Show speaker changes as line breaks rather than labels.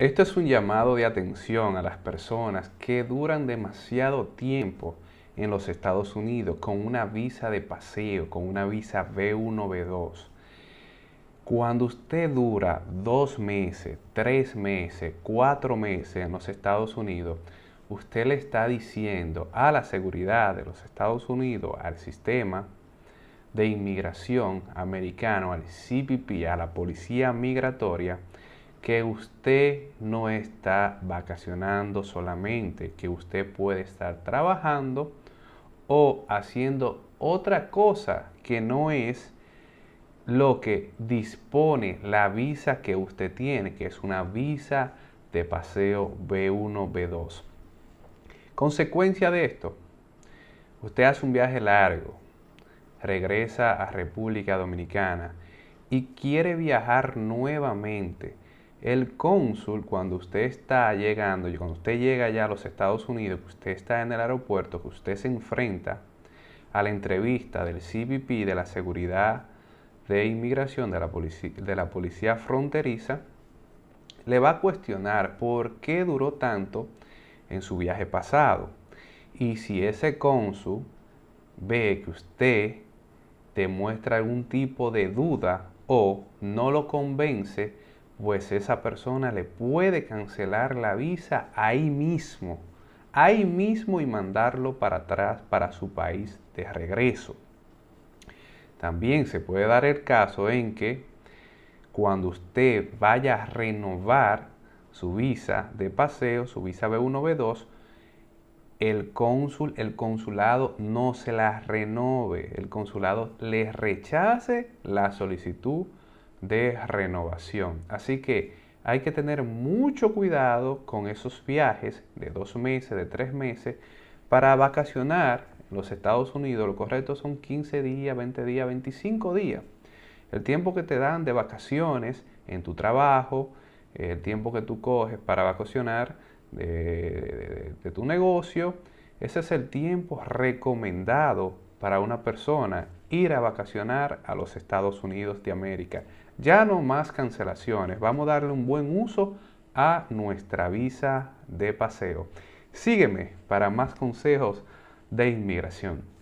Esto es un llamado de atención a las personas que duran demasiado tiempo en los Estados Unidos con una visa de paseo, con una visa B1B2. Cuando usted dura dos meses, tres meses, cuatro meses en los Estados Unidos, usted le está diciendo a la seguridad de los Estados Unidos, al sistema de inmigración americano, al cpp a la policía migratoria, que usted no está vacacionando solamente, que usted puede estar trabajando o haciendo otra cosa que no es lo que dispone la visa que usted tiene, que es una visa de paseo B1, B2. Consecuencia de esto, usted hace un viaje largo, regresa a República Dominicana y quiere viajar nuevamente el cónsul, cuando usted está llegando, y cuando usted llega ya a los Estados Unidos, que usted está en el aeropuerto, que usted se enfrenta a la entrevista del CBP de la seguridad de inmigración de la, policía, de la policía fronteriza, le va a cuestionar por qué duró tanto en su viaje pasado. Y si ese cónsul ve que usted te muestra algún tipo de duda o no lo convence, pues esa persona le puede cancelar la visa ahí mismo, ahí mismo y mandarlo para atrás para su país de regreso. También se puede dar el caso en que cuando usted vaya a renovar su visa de paseo, su visa B1, B2, el el consulado no se la renove, el consulado le rechace la solicitud de renovación. Así que hay que tener mucho cuidado con esos viajes de dos meses, de tres meses. Para vacacionar en los Estados Unidos, lo correcto son 15 días, 20 días, 25 días. El tiempo que te dan de vacaciones en tu trabajo, el tiempo que tú coges para vacacionar de, de tu negocio, ese es el tiempo recomendado para una persona ir a vacacionar a los Estados Unidos de América. Ya no más cancelaciones, vamos a darle un buen uso a nuestra visa de paseo. Sígueme para más consejos de inmigración.